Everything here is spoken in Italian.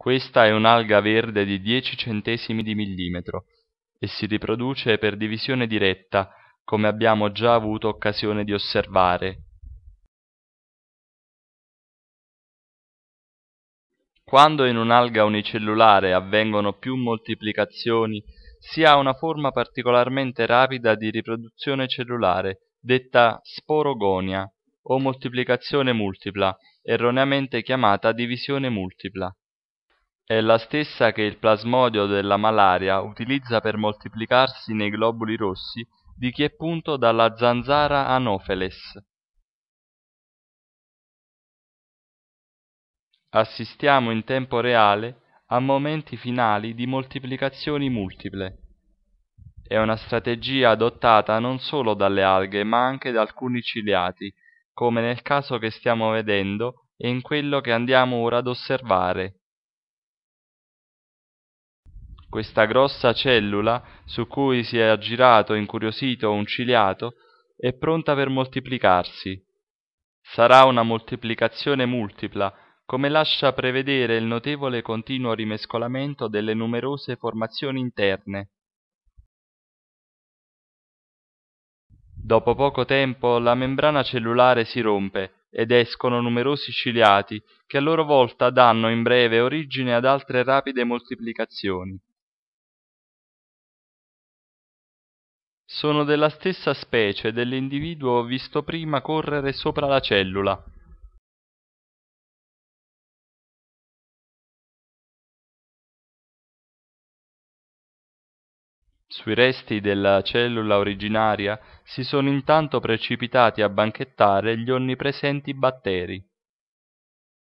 Questa è un'alga verde di 10 centesimi di millimetro e si riproduce per divisione diretta, come abbiamo già avuto occasione di osservare. Quando in un'alga unicellulare avvengono più moltiplicazioni, si ha una forma particolarmente rapida di riproduzione cellulare, detta sporogonia o moltiplicazione multipla, erroneamente chiamata divisione multipla. È la stessa che il plasmodio della malaria utilizza per moltiplicarsi nei globuli rossi di chi è punto dalla zanzara Anopheles. Assistiamo in tempo reale a momenti finali di moltiplicazioni multiple. È una strategia adottata non solo dalle alghe ma anche da alcuni ciliati, come nel caso che stiamo vedendo e in quello che andiamo ora ad osservare questa grossa cellula su cui si è aggirato incuriosito un ciliato è pronta per moltiplicarsi sarà una moltiplicazione multipla come lascia prevedere il notevole continuo rimescolamento delle numerose formazioni interne dopo poco tempo la membrana cellulare si rompe ed escono numerosi ciliati che a loro volta danno in breve origine ad altre rapide moltiplicazioni Sono della stessa specie dell'individuo visto prima correre sopra la cellula. Sui resti della cellula originaria si sono intanto precipitati a banchettare gli onnipresenti batteri.